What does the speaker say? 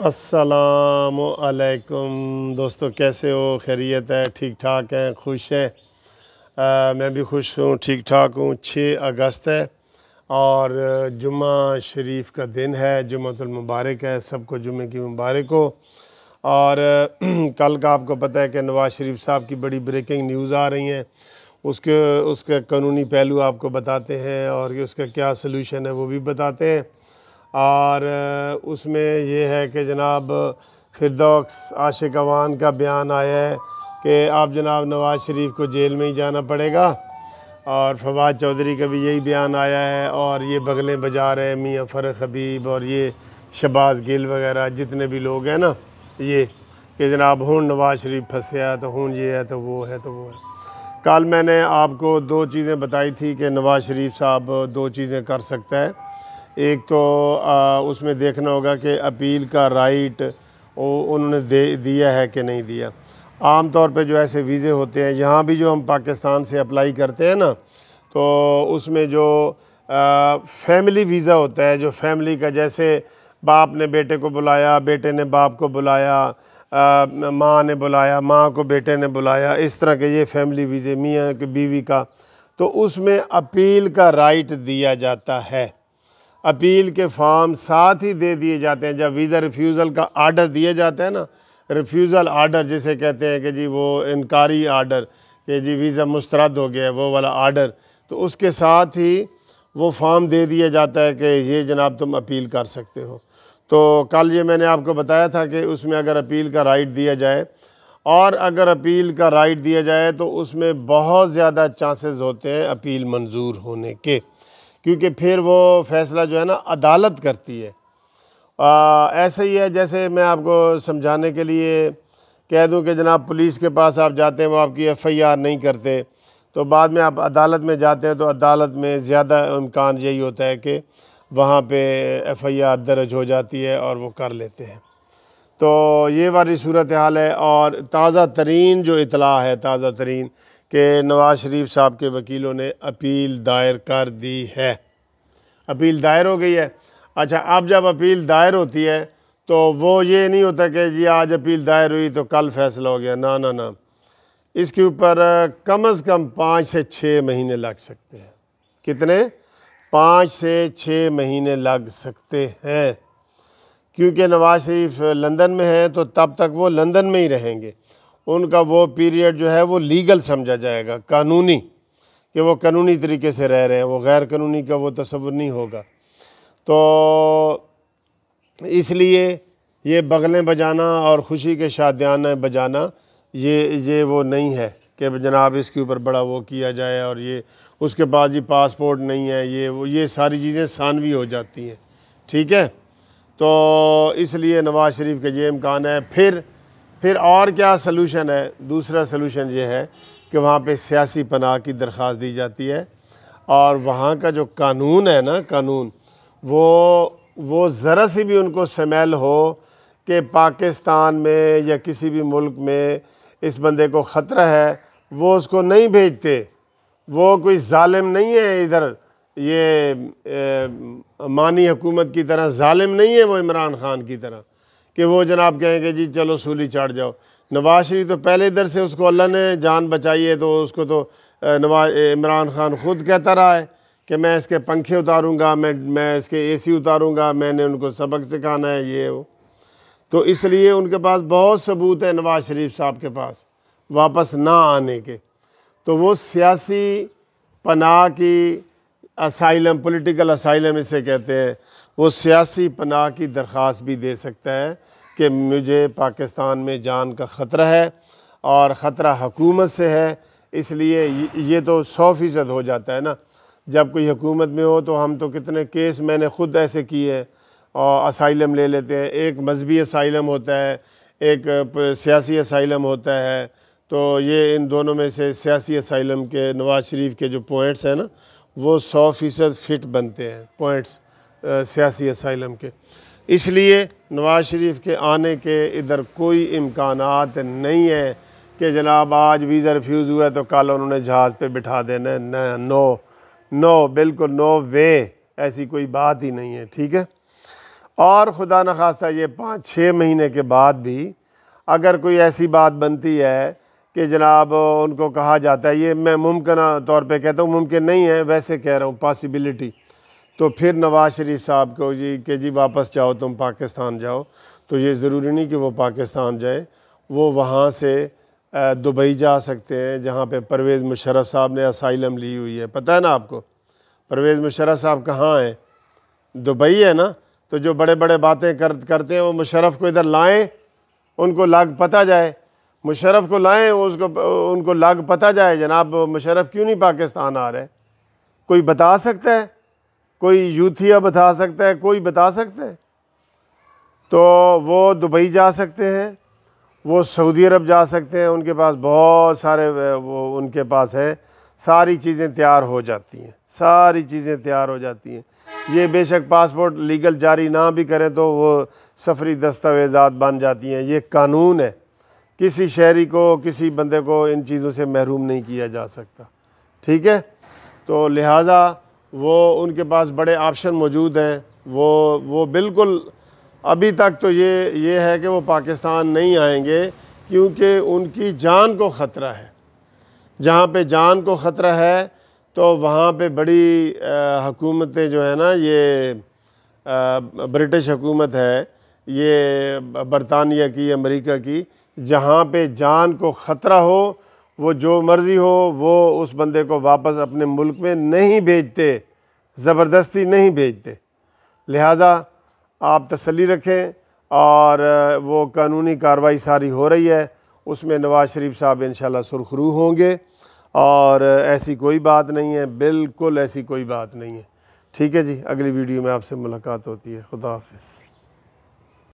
असलकुम दोस्तों कैसे हो खैरियत है ठीक ठाक हैं खुश हैं मैं भी खुश हूँ ठीक ठाक हूँ 6 अगस्त है और जुम्मा शरीफ का दिन है जुम्मतुलमबारक है सबको जुमे की मुबारक हो और कल का आपको पता है कि नवाज़ शरीफ साहब की बड़ी ब्रेकिंग न्यूज़ आ रही हैं उसके उसका कानूनी पहलू आपको बताते हैं और उसका क्या सलूशन है वो भी बताते हैं और उसमें ये है कि जनाब फिरदौस आशिक अवान का बयान आया है कि आप जनाब नवाज़ शरीफ को जेल में ही जाना पड़ेगा और फवाद चौधरी का भी यही बयान आया है और ये बगलें बजा रहे हैं मियाँ फ़र हबीब और ये शबाज गिल वगैरह जितने भी लोग हैं ना ये कि जनाब हूँ नवाज़ शरीफ फंसे है तो हूँ ये है तो वो है तो वो है कल मैंने आपको दो चीज़ें बताई थी कि नवाज़ शरीफ साहब दो चीज़ें कर सकता है एक तो आ, उसमें देखना होगा कि अपील का राइट उन्होंने दे दिया है कि नहीं दिया आम तौर पे जो ऐसे वीज़े होते हैं यहाँ भी जो हम पाकिस्तान से अप्लाई करते हैं ना तो उसमें जो आ, फैमिली वीज़ा होता है जो फैमिली का जैसे बाप ने बेटे को बुलाया बेटे ने बाप को बुलाया माँ ने बुलाया माँ को बेटे ने बुलाया इस तरह के ये फैमिली वीज़े मियाँ की बीवी का तो उसमें अपील का राइट दिया जाता है अपील के फॉर्म साथ ही दे दिए जाते हैं जब वीज़ा रिफ्यूज़ल का आर्डर दिए जाते हैं ना रिफ्यूज़ल आर्डर जिसे कहते हैं कि जी वो इनकारी आर्डर कि जी वीज़ा मुस्तरद हो गया है वो वाला आर्डर तो उसके साथ ही वो फॉर्म दे दिया जाता है कि ये जनाब तुम अपील कर सकते हो तो कल ये मैंने आपको बताया था कि उसमें अगर अपील का राइट दिया जाए और अगर अपील का राइट दिया जाए तो उसमें बहुत ज़्यादा चांसेस होते हैं अपील मंजूर होने के क्योंकि फिर वो फैसला जो है ना अदालत करती है आ, ऐसे ही है जैसे मैं आपको समझाने के लिए कह दूं कि जनाब पुलिस के पास आप जाते हैं वो आपकी एफआईआर नहीं करते तो बाद में आप अदालत में जाते हैं तो अदालत में ज़्यादा इम्कान यही होता है कि वहाँ पे एफआईआर दर्ज हो जाती है और वो कर लेते हैं तो ये वाली सूरत हाल है और ताज़ा तरीन जो इतला है ताज़ा तरीन कि नवाज़ शरीफ साहब के वकीलों ने अपील दायर कर दी है अपील दायर हो गई है अच्छा अब जब अपील दायर होती है तो वो ये नहीं होता कि जी आज अपील दायर हुई तो कल फैसला हो गया ना ना ना इसके ऊपर कम अज़ कम पाँच से छः महीने लग सकते हैं कितने पाँच से छः महीने लग सकते हैं क्योंकि नवाज़ शरीफ लंदन में हैं तो तब तक वो लंदन में ही रहेंगे उनका वो पीरियड जो है वो लीगल समझा जाएगा कानूनी कि वो कानूनी तरीके से रह रहे हैं वो गैर कानूनी का वो तस्वुर नहीं होगा तो इसलिए ये बगलें बजाना और ख़ुशी के शादियाना बजाना ये ये वो नहीं है कि जनाब इसके ऊपर बड़ा वो किया जाए और ये उसके बाद जी पासपोर्ट नहीं है ये वो ये सारी चीज़ें सानवी हो जाती हैं ठीक है तो इसलिए नवाज़ शरीफ का ये इम्कान है फिर फिर और क्या सलूशन है दूसरा सलूशन ये है कि वहाँ पे सियासी पनाह की दरख्वास्त दी जाती है और वहाँ का जो कानून है ना कानून वो वो ज़रा सी भी उनको शमैल हो कि पाकिस्तान में या किसी भी मुल्क में इस बंदे को ख़तरा है वो उसको नहीं भेजते वो कोई ालिम नहीं है इधर ये ए, मानी हुकूमत की तरह ालिम नहीं है वो इमरान ख़ान की तरह कि वो जनाब कहेंगे जी चलो सूली चढ़ जाओ नवाज शरीफ तो पहले इधर से उसको अल्लाह ने जान बचाई है तो उसको तो नवाज इमरान खान ख़ुद कहता रहा है कि मैं इसके पंखे उतारूंगा मैं मैं इसके एसी उतारूंगा मैंने उनको सबक सिखाना है ये वो तो इसलिए उनके पास बहुत सबूत है नवाज शरीफ साहब के पास वापस ना आने के तो वो सियासी पनाह की असाइलम पॉलिटिकल असाइलम इसे कहते हैं वो सियासी पनाह की दरख्वास्त भी दे सकता है कि मुझे पाकिस्तान में जान का ख़तरा है और ख़तरा हकूमत से है इसलिए ये तो सौ फ़ीसद हो जाता है ना जब कोई हकूमत में हो तो हम तो कितने केस मैंने ख़ुद ऐसे किए और असाइलम ले लेते हैं एक मजहबी असाइलम होता है एक सियासी असाइलम होता है तो ये इन दोनों में से सियासी असाइलम के नवाज़ शरीफ के जो पॉइंट्स हैं ना वो सौ फीसद फिट बनते हैं पॉइंट्स सियासी असाइलम के इसलिए नवाज शरीफ के आने के इधर कोई इम्कान नहीं है कि जनाब आज वीज़ा रिफ्यूज़ हुआ है तो कल उन्होंने जहाज़ पे बिठा देना न नो नो बिल्कुल नो वे ऐसी कोई बात ही नहीं है ठीक है और ख़ुदा न खास्ता ये पाँच छः महीने के बाद भी अगर कोई ऐसी बात बनती है कि जनाब उनको कहा जाता है ये मैं मुमकिन तौर पे कहता हूँ मुमकिन नहीं है वैसे कह रहा हूँ पॉसिबिलिटी तो फिर नवाज़ शरीफ साहब को जी कि जी वापस जाओ तुम पाकिस्तान जाओ तो ये ज़रूरी नहीं कि वो पाकिस्तान जाए वो वहाँ से दुबई जा सकते हैं जहाँ पे परवेज़ मुशरफ साहब ने असाइलम ली हुई है पता है ना आपको परवेज़ मुशरफ साहब कहाँ हैं दुबई है ना तो जो बड़े बड़े बातें कर करते हैं वो मुशरफ को इधर लाएँ उनको लाग पता जाए मुशरफ को लाएँ उसको उनको लाग पता जाए जनाब मुशरफ क्यों नहीं पाकिस्तान आ रहे कोई बता सकता है कोई यूथिया बता सकता है कोई बता सकता है तो वो दुबई जा सकते हैं वो सऊदी अरब जा सकते हैं उनके पास बहुत सारे वो उनके पास हैं सारी चीज़ें तैयार हो जाती हैं सारी चीज़ें तैयार हो जाती हैं ये बेशक पासपोर्ट लीगल जारी ना भी करें तो वो सफरी दस्तावेज़ात बन जाती हैं ये कानून है किसी शहरी को किसी बंदे को इन चीज़ों से महरूम नहीं किया जा सकता ठीक है तो लिहाजा वो उनके पास बड़े ऑप्शन मौजूद हैं वो वो बिल्कुल अभी तक तो ये ये है कि वो पाकिस्तान नहीं आएंगे क्योंकि उनकी जान को ख़तरा है जहाँ पे जान को ख़तरा है तो वहाँ पे बड़ी हुकूमतें जो है ना ये ब्रिटिश हुकूमत है ये बरतानिया की अमेरिका की जहाँ पे जान को ख़तरा हो वो जो मर्ज़ी हो वो उस बंदे को वापस अपने मुल्क में नहीं भेजते ज़बरदस्ती नहीं भेजते लिहाजा आप तसली रखें और वो कानूनी कार्रवाई सारी हो रही है उसमें नवाज़ शरीफ साहब इन सुरखरू होंगे और ऐसी कोई बात नहीं है बिल्कुल ऐसी कोई बात नहीं है ठीक है जी अगली वीडियो में आपसे मुलाकात होती है खुदा हाफिज़